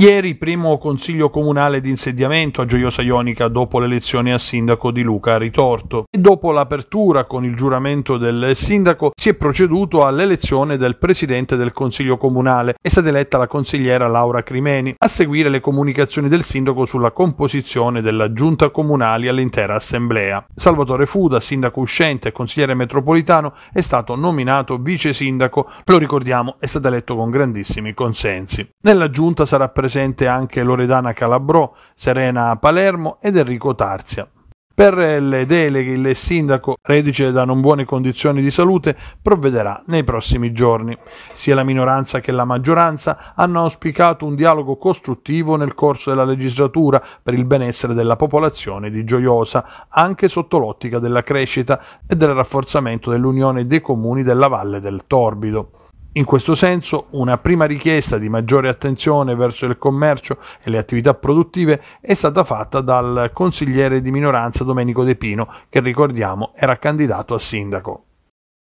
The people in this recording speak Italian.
Ieri primo consiglio comunale di insediamento a Gioiosa Ionica dopo l'elezione a sindaco di Luca Ritorto e dopo l'apertura con il giuramento del sindaco si è proceduto all'elezione del presidente del consiglio comunale. È stata eletta la consigliera Laura Crimeni a seguire le comunicazioni del sindaco sulla composizione della giunta comunale all'intera assemblea. Salvatore Fuda, sindaco uscente e consigliere metropolitano, è stato nominato vice sindaco. Lo ricordiamo, è stato eletto con grandissimi consensi. Nella giunta sarà presente presente anche Loredana Calabrò, Serena Palermo ed Enrico Tarzia. Per le deleghe il sindaco, reduce da non buone condizioni di salute, provvederà nei prossimi giorni. Sia la minoranza che la maggioranza hanno auspicato un dialogo costruttivo nel corso della legislatura per il benessere della popolazione di Gioiosa, anche sotto l'ottica della crescita e del rafforzamento dell'Unione dei Comuni della Valle del Torbido. In questo senso, una prima richiesta di maggiore attenzione verso il commercio e le attività produttive è stata fatta dal consigliere di minoranza Domenico De Pino, che ricordiamo era candidato a sindaco.